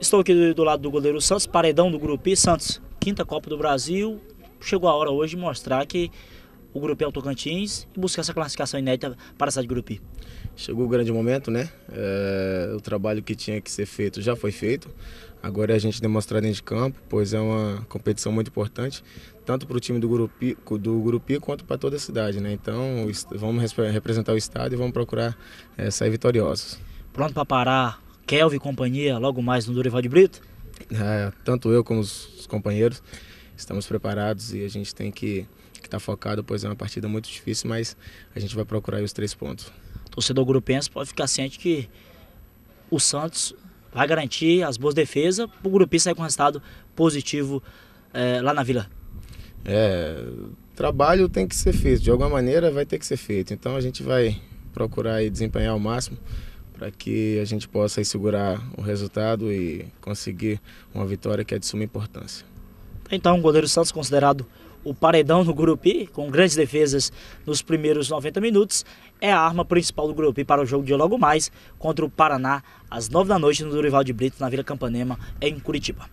Estou aqui do lado do goleiro Santos, paredão do Grupi. Santos, quinta Copa do Brasil. Chegou a hora hoje de mostrar que o Grupi é o Tocantins e buscar essa classificação inédita para a de Grupi. Chegou o grande momento, né? É, o trabalho que tinha que ser feito já foi feito. Agora é a gente demonstrar dentro de campo, pois é uma competição muito importante, tanto para o time do Grupi, do Grupi, quanto para toda a cidade. Né? Então vamos representar o estado e vamos procurar é, sair vitoriosos. Pronto para parar, Kelvin e companhia, logo mais no Dorival de Brito? É, tanto eu como os companheiros estamos preparados e a gente tem que estar tá focado, pois é uma partida muito difícil, mas a gente vai procurar os três pontos. Torcedor grupense pode ficar ciente que o Santos vai garantir as boas defesas para o Grupista sair com um resultado positivo é, lá na Vila. É, trabalho tem que ser feito, de alguma maneira vai ter que ser feito, então a gente vai procurar desempenhar ao máximo para que a gente possa segurar o resultado e conseguir uma vitória que é de suma importância. Então, o goleiro Santos considerado o paredão no Gurupi, com grandes defesas nos primeiros 90 minutos, é a arma principal do Gurupi para o jogo de logo mais contra o Paraná, às 9 da noite, no Durival de Brito, na Vila Campanema, em Curitiba.